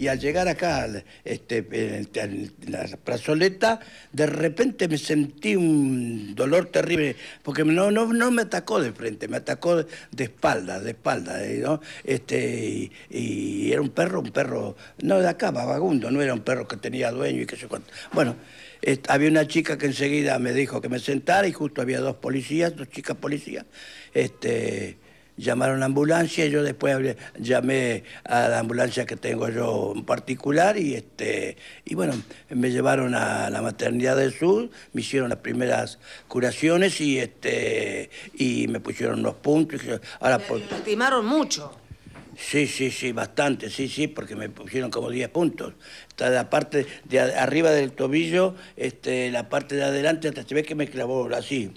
y al llegar acá, este, en la plazoleta, de repente me sentí un dolor terrible, porque no, no, no me atacó de frente, me atacó de espalda, de espalda, eh, Este, y, era un perro, un perro, no de acá, vagabundo, no era un perro que tenía dueño y que se Bueno, había una chica que enseguida me dijo que me sentara y justo había dos policías, dos chicas policías, este llamaron a la ambulancia, yo después llamé a la ambulancia que tengo yo en particular y, este, y bueno, me llevaron a la maternidad del sur, me hicieron las primeras curaciones y, este, y me pusieron los puntos. Y ahora, me mucho. Sí, sí, sí, bastante, sí, sí, porque me pusieron como 10 puntos. Está la parte de arriba del tobillo, este, la parte de adelante, hasta se ve que me clavó así.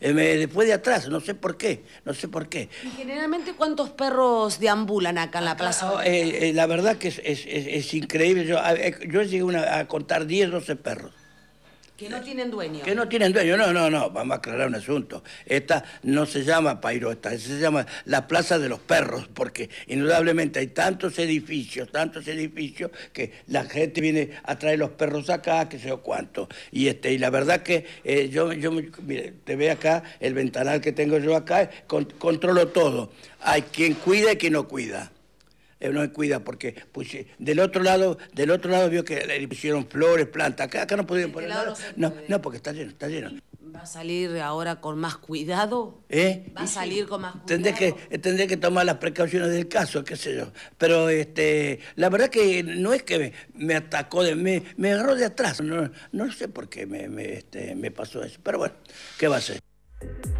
Eh, después de atrás, no sé por qué, no sé por qué. ¿Y generalmente cuántos perros deambulan acá en la plaza? Ah, eh, eh, la verdad que es, increíble. Yo, yo llegué a contar 10, 12 perros. Que no tienen dueño. Que no tienen dueño, no, no, no, vamos a aclarar un asunto. Esta no se llama Pairota, se llama la Plaza de los Perros, porque indudablemente hay tantos edificios, tantos edificios, que la gente viene a traer los perros acá, que sé yo cuánto. Y, este, y la verdad que eh, yo, yo te ve acá, el ventanal que tengo yo acá, controlo todo. Hay quien cuida y quien no cuida. Eh, no me cuida porque pues, eh, del otro lado del otro lado vio que le pusieron flores, plantas, acá, acá no pudieron poner nada. No, no, porque está lleno, está lleno. ¿Va a salir ahora con más cuidado? ¿Eh? ¿Va a salir con más cuidado? Tendré que, que tomar las precauciones del caso, qué sé yo. Pero este, la verdad que no es que me, atacó, de, me, me, agarró de atrás. No, no sé por qué me, me este, pasó eso. Pero bueno, ¿qué va a ser?